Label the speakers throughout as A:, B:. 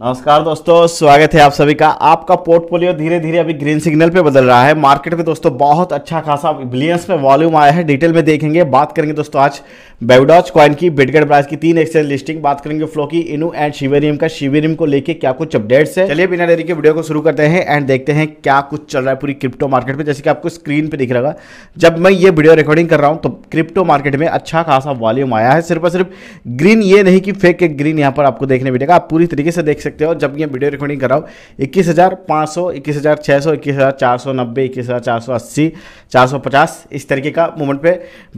A: नमस्कार दोस्तों स्वागत है आप सभी का आपका पोर्टफोलियो धीरे धीरे अभी ग्रीन सिग्नल पे बदल रहा है मार्केट में दोस्तों बहुत अच्छा खासा बिलियंस में वॉल्यूम आया है डिटेल में देखेंगे बात करेंगे दोस्तों आज बेवडॉच कॉइन की बिटगढ़ प्राइस की तीन एक्सचेंज लिस्टिंग बात करेंगे फ्लो की इनू एंड शिवेरियम का शिवेरियम को लेकर क्या कुछ अपडेट्स है चलिए बिना देरी के वीडियो को शुरू करते हैं एंड देखते हैं क्या कुछ चल रहा है पूरी क्रिप्टो मार्केट में जैसे कि आपको स्क्रीन पर दिख रहा है जब मैं ये वीडियो रिकॉर्डिंग कर रहा हूँ तो क्रिप्टो मार्केट में अच्छा खासा वॉल्यूम आया है सिर्फ और सिर्फ ग्रीन ये नहीं कि फेक ग्रीन यहाँ पर आपको देखने मिलेगा आप पूरी तरीके से देख सकते हो जब ये वीडियो रिकॉर्डिंग कराओ इक्कीस हज़ार पाँच सौ इक्कीस इस तरीके का मूवमेंट पे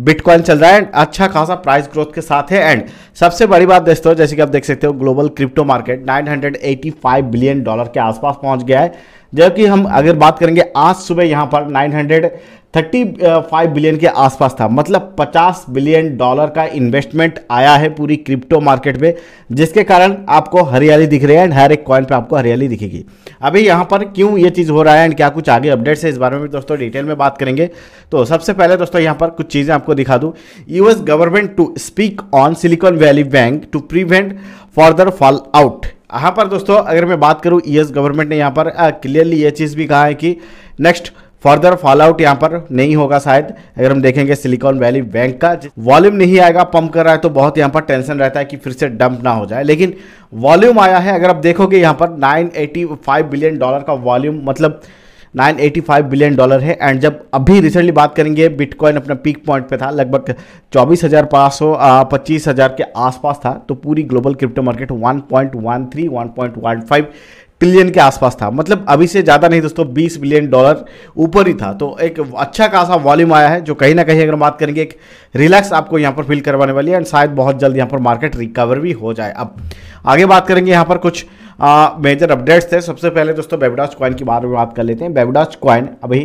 A: बिटकॉइन चल रहा है एंड अच्छा खासा प्राइस ग्रोथ के साथ है एंड सबसे बड़ी बात दोस्तों जैसे कि आप देख सकते हो global crypto market 985 billion dollar के आसपास पहुंच गया है जबकि हम अगर बात करेंगे आज सुबह यहाँ पर 900 35 बिलियन के आसपास था मतलब 50 बिलियन डॉलर का इन्वेस्टमेंट आया है पूरी क्रिप्टो मार्केट में जिसके कारण आपको हरियाली दिख रही है एंड हर एक कॉइन पे आपको हरियाली दिखेगी अभी यहाँ पर क्यों ये चीज़ हो रहा है एंड क्या कुछ आगे अपडेट्स है इस बारे में दोस्तों डिटेल में बात करेंगे तो सबसे पहले दोस्तों यहाँ पर कुछ चीज़ें आपको दिखा दूँ US government to speak on Silicon Valley bank to prevent further fall out यहाँ पर दोस्तों अगर मैं बात करूँ यूएस गवर्नमेंट ने यहाँ पर क्लियरली ये चीज़ भी कहा है कि नेक्स्ट फर्दर फॉलआउट यहाँ पर नहीं होगा शायद अगर हम देखेंगे सिलिकॉन वैली बैंक का वॉल्यूम नहीं आएगा पंप कर रहा है तो बहुत यहाँ पर टेंशन रहता है कि फिर से डंप ना हो जाए लेकिन वॉल्यूम आया है अगर आप देखोगे यहाँ पर 985 बिलियन डॉलर का वॉल्यूम मतलब 985 बिलियन डॉलर है एंड जब अभी रिसेंटली बात करेंगे बिटकॉइन अपना पीक पॉइंट पे था लगभग चौबीस हज़ार पाँच सौ पच्चीस हज़ार के आसपास था तो पूरी ग्लोबल क्रिप्टो मार्केट 1.13 1.15 बिलियन के आसपास था मतलब अभी से ज़्यादा नहीं दोस्तों 20 बिलियन डॉलर ऊपर ही था तो एक अच्छा खासा वॉल्यूम आया है जो कहीं ना कहीं अगर बात करेंगे एक रिलैक्स आपको यहाँ पर फील करवाने वाली है एंड शायद बहुत जल्द यहाँ पर मार्केट रिकवर भी हो जाए अब आगे बात करेंगे यहाँ पर कुछ मेजर अपडेट्स थे सबसे पहले दोस्तों बेबडाज कॉइन के बारे में बात कर लेते हैं बेबडाज कॉइन अभी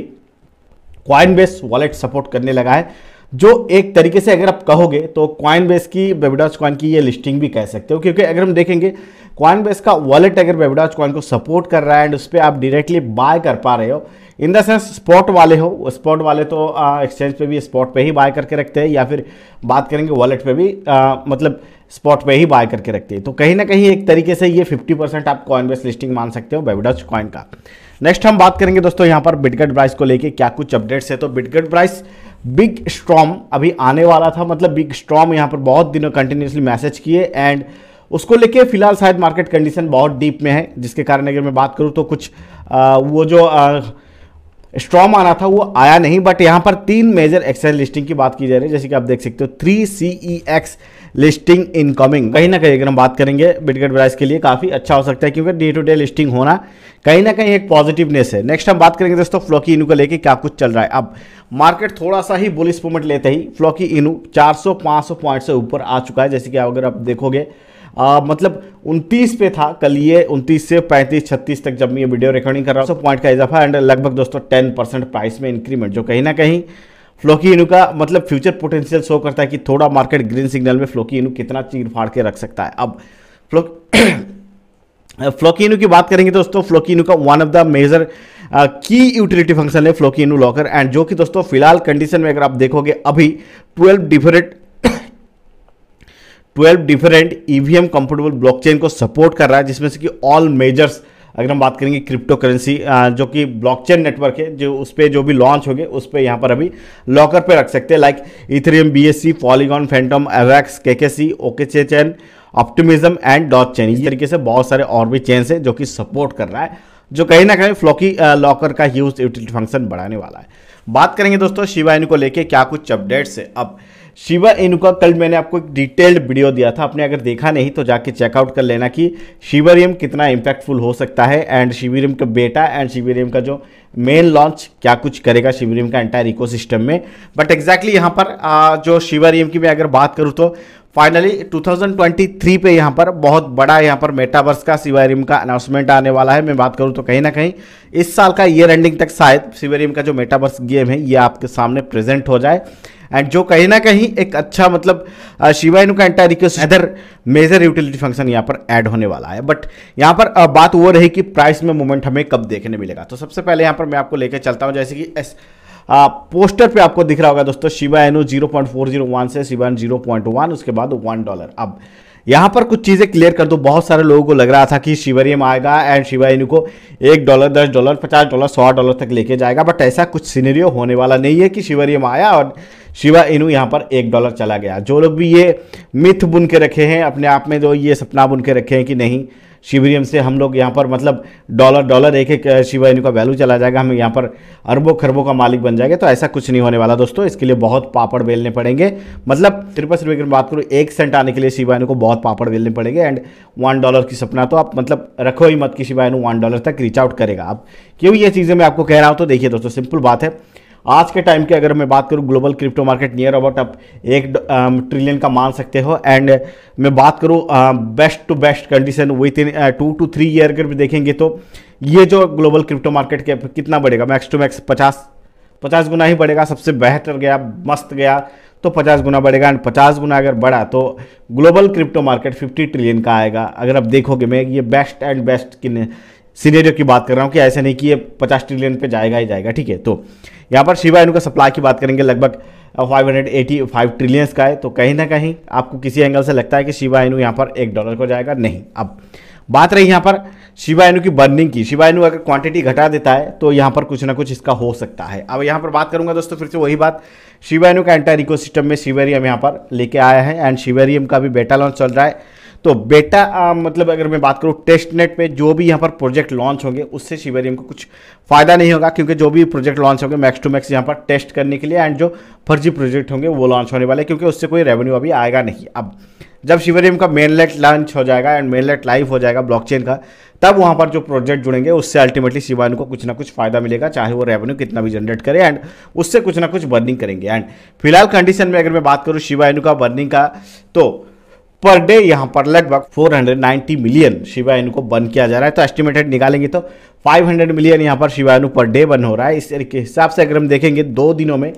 A: क्वाइन बेस वॉलेट सपोर्ट करने लगा है जो एक तरीके से अगर आप कहोगे तो क्वाइन बेस की बेबडाज क्वाइन की ये लिस्टिंग भी कह सकते हो क्योंकि अगर हम देखेंगे क्वाइन बेस का वॉलेट अगर बेबडाज क्वाइन को सपोर्ट कर रहा है एंड उस पर आप डायरेक्टली बाय कर पा रहे हो इन द सेंस स्पॉट वाले हो स्पॉट वाले तो एक्सचेंज पे भी स्पॉट पे ही बाय करके रखते हैं या फिर बात करेंगे वॉलेट पे भी आ, मतलब स्पॉट पे ही बाय करके रखते हैं तो कहीं ना कहीं एक तरीके से ये 50 परसेंट आप कॉइन बेस लिस्टिंग मान सकते हो बेबडच कॉइन का नेक्स्ट हम बात करेंगे दोस्तों यहाँ पर बिटगट प्राइस को लेके क्या कुछ अपडेट्स है तो बिटगट प्राइस बिग स्ट्रॉम अभी आने वाला था मतलब बिग स्ट्रॉम यहाँ पर बहुत दिनों कंटिन्यूसली मैसेज किए एंड उसको लेके फिलहाल शायद मार्केट कंडीशन बहुत डीप में है जिसके कारण अगर मैं बात करूँ तो कुछ आ, वो जो स्ट्रॉम आना था वो आया नहीं बट यहाँ पर तीन मेजर एक्सचेंज लिस्टिंग की बात की जा रही है जैसे कि आप देख सकते हो three C E X listing incoming कहीं ना कहीं अगर हम बात करेंगे बिटगेट प्राइस के लिए काफ़ी अच्छा हो सकता है क्योंकि डे टू डे लिस्टिंग होना कहीं ना कहीं एक पॉजिटिवनेस है नेक्स्ट हम बात करेंगे दोस्तों फ्लॉकी इनू को लेकर क्या कुछ चल रहा है अब मार्केट थोड़ा सा ही बुलिस मूवमेंट लेते ही फ्लॉकी इनू 400 500 पॉइंट से ऊपर आ चुका है जैसे कि अगर आप देखोगे आ, मतलब 29 पे था कल ये 29 से 35 36 तक जब मैं ये वीडियो रिकॉर्डिंग कर रहा हूँ सौ पॉइंट का इजाफा एंड लगभग दोस्तों 10 परसेंट प्राइस में इंक्रीमेंट जो कहीं ना कहीं फ्लोकी इनू का मतलब फ्यूचर पोटेंशियल शो करता है कि थोड़ा मार्केट ग्रीन सिग्नल में फ्लोकी इनू कितना चीर फाड़ के रख सकता है अब फ्लो फ्लोकिनू की बात करेंगे दोस्तों फ्लोकिनू का वन ऑफ द मेजर की यूटिलिटी फंक्शन है फ्लोकिनू लॉकर एंड जो कि दोस्तों फिलहाल कंडीशन में अगर आप देखोगे अभी 12 different 12 different EVM comfortable blockchain को सपोर्ट कर रहा है जिसमें से कि ऑल मेजर्स uh, अगर हम बात करेंगे क्रिप्टो करेंसी जो कि ब्लॉकचेन नेटवर्क है जो उस पर जो भी लॉन्च हो गए उस पर यहाँ पर अभी लॉकर पे रख सकते हैं like Ethereum BSC Polygon Fantom Avax KKC OK chain Optimism and dot chain इस तरीके से बहुत सारे और भी चेन्स हैं जो कि सपोर्ट कर रहा है जो कहीं ना कहीं फ्लॉकी लॉकर का यूज यूटिलिटी फंक्शन बढ़ाने वाला है बात करेंगे दोस्तों शिवाइन को लेकर क्या कुछ अपडेट्स है अब शिवा इनु का कल मैंने आपको एक डिटेल्ड वीडियो दिया था आपने अगर देखा नहीं तो जाके चेकआउट कर लेना कि शिवरियम कितना इम्पैक्टफुल हो सकता है एंड शिवरियम का बेटा एंड शिवरियम का जो मेन लॉन्च क्या कुछ करेगा शिवरियम का एंटायर इकोसिस्टम में बट एग्जैक्टली exactly यहाँ पर आ, जो शिवरियम की मैं अगर बात करूँ तो फाइनली 2023 पे यहाँ पर बहुत बड़ा यहाँ पर मेटावर्स का सिवेरियम का अनाउंसमेंट आने वाला है मैं बात करूँ तो कहीं ना कहीं इस साल का ईयर एंडिंग तक शायद सिवेरियम का जो मेटावर्स गेम है ये आपके सामने प्रेजेंट हो जाए एंड जो कहीं ना कहीं एक अच्छा मतलब शिवाइन का एंटा request other major utility function यहाँ पर ऐड होने वाला है बट यहाँ पर बात वो रही कि प्राइस में मूवमेंट हमें कब देखने मिलेगा तो सबसे पहले यहाँ पर मैं आपको लेकर चलता हूँ जैसे कि एस आ, पोस्टर पे आपको दिख रहा होगा दोस्तों Shiba Inu zero point four zero one से शिवा जीरो पॉइंट वन उसके बाद वन डॉलर अब यहाँ पर कुछ चीज़ें क्लियर कर दो बहुत सारे लोगों को लग रहा था कि शिवरियम आएगा एंड शिवा को एक डॉलर दस डॉलर पचास डॉलर सौ डॉलर तक लेके जाएगा बट ऐसा कुछ सीनरियो होने वाला नहीं है कि शिवरियम आया और शिवा इनू यहाँ पर एक डॉलर चला गया जो लोग भी ये मिथ बुन के रखे हैं अपने आप में जो ये सपना बुन के रखे हैं कि नहीं शिवरियम से हम लोग यहाँ पर मतलब डॉलर डॉलर एक एक शिवा का वैल्यू चला जाएगा हम यहाँ पर अरबों खरबों का मालिक बन जाएगा तो ऐसा कुछ नहीं होने वाला दोस्तों इसके लिए बहुत पापड़ बेलने पड़ेंगे मतलब त्रिपस रुपये की बात करूँ एक सेंट आने के लिए शिवायनु को बहुत पापड़ बेलने पड़ेंगे एंड वन डॉलर की सपना तो आप मतलब रखो ही मत कि शिवायनु वन डॉलर तक रीच आउट करेगा आप क्यों ये चीज़ें मैं आपको कह रहा हूँ तो देखिए दोस्तों सिंपल बात है आज के टाइम की अगर मैं बात करूँ global crypto market near about आप एक ट्रिलियन um, का मान सकते हो एंड uh, मैं बात करूँ best to best condition within two to three year अगर भी देखेंगे तो ये जो ग्लोबल क्रिप्टो मार्केट के कितना बढ़ेगा मैक्स टू मैक्स पचास पचास गुना ही बढ़ेगा सबसे बेहतर गया मस्त गया तो 50 गुना बढ़ेगा एंड 50 गुना अगर बढ़ा तो ग्लोबल क्रिप्टो मार्केट 50 ट्रिलियन का आएगा अगर आप देखोगे मैं ये बेस्ट एंड बेस्ट किन सीनेरियो की बात कर रहा हूँ कि ऐसे नहीं कि ये पचास ट्रिलियन पे जाएगा ही जाएगा ठीक है तो यहाँ पर शिवा इनका सप्लाई की बात करेंगे लगभग 585 ट्रिलियंस का है तो कहीं ना कहीं आपको किसी एंगल से लगता है कि शिवा इनू यहाँ पर एक डॉलर को जाएगा नहीं अब बात रही यहाँ पर शिवा इनू की बर्निंग की शिवा इनू अगर क्वांटिटी घटा देता है तो यहाँ पर कुछ ना कुछ इसका हो सकता है अब यहाँ पर बात करूँगा दोस्तों फिर से वही बात शिवा इनू का एंटायर इकोसिस्टम में शिवेरियम यहाँ पर लेके आया है एंड शिवेरियम का भी बेटा लॉन्च चल रहा है तो बेटा आ, मतलब अगर मैं बात करूँ टेस्ट नेट पर जो भी यहाँ पर प्रोजेक्ट लॉन्च होंगे उससे शिवेरियम को कुछ फ़ायदा नहीं होगा क्योंकि जो भी प्रोजेक्ट लॉन्च होंगे मैक्स टू मैक्स यहाँ पर टेस्ट करने के लिए एंड जो फर्जी प्रोजेक्ट होंगे वो लॉन्च होने वाले क्योंकि उससे कोई रेवेन्यू अभी आएगा नहीं अब जब शिवरियम का मेनलेट लॉन्च हो जाएगा एंड मेनलेट लाइव हो जाएगा ब्लॉकचेन का तब वहाँ पर जो प्रोजेक्ट जुड़ेंगे उससे अल्टीमेटली शिवान को कुछ ना कुछ फायदा मिलेगा चाहे वो रेवेन्यू कितना भी जनरेट करे एंड उससे कुछ ना कुछ बर्निंग करेंगे एंड फिलहाल कंडीशन में अगर मैं बात करूँ शिवायनु का बर्निंग का तो पर डे यहाँ पर लगभग 490 मिलियन शिवायनु को बर्न किया जा रहा है तो एस्टिमेटेड निकालेंगे तो 500 मिलियन यहाँ पर शिवायनु पर डे बर्न हो रहा है इस तरीके हिसाब से अगर हम देखेंगे दो दिनों में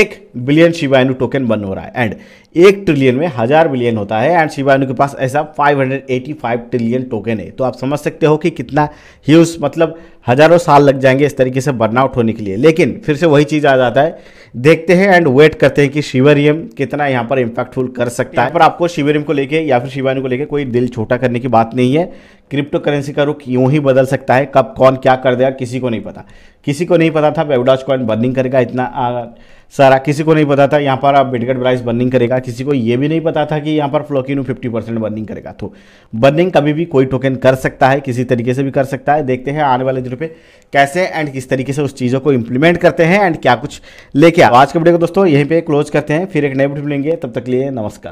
A: एक बिलियन शिवायनु टोकन बर्न हो रहा है एंड एक ट्रिलियन में हज़ार बिलियन होता है एंड शिवानु के पास ऐसा 585 ट्रिलियन टोकन है तो आप समझ सकते हो कि कितना ह्यूज मतलब हज़ारों साल लग जाएंगे इस तरीके से बर्नआउट होने के लिए लेकिन फिर से वही चीज़ आ जाता है देखते हैं एंड वेट करते हैं कि शिवरियम कितना यहाँ पर इम्पैक्टफुल कर सकता है पर आपको शिवरियम को लेके या फिर शिवानी को लेके कोई दिल छोटा करने की बात नहीं है क्रिप्टो करेंसी का रुख यूँ ही बदल सकता है कब कौन क्या कर देगा किसी को नहीं पता किसी को नहीं पता था बेवडाज कॉइन बर्निंग करेगा इतना सारा किसी को नहीं पता था यहाँ पर आप बिटगट प्राइस बर्निंग करेगा किसी को ये भी नहीं पता था कि यहाँ पर फ्लोकिनो 50 परसेंट बर्निंग करेगा तो बर्निंग कभी भी कोई टोकन कर सकता है किसी तरीके से भी कर सकता है देखते हैं आने वाले दिनों पे कैसे एंड किस तरीके से उस चीज़ों को इम्प्लीमेंट करते हैं एंड क्या कुछ लेके आज के वीडियो को दोस्तों यहीं पर क्लोज करते हैं फिर एक नए वीडियो मिलेंगे तब तक लिए नमस्कार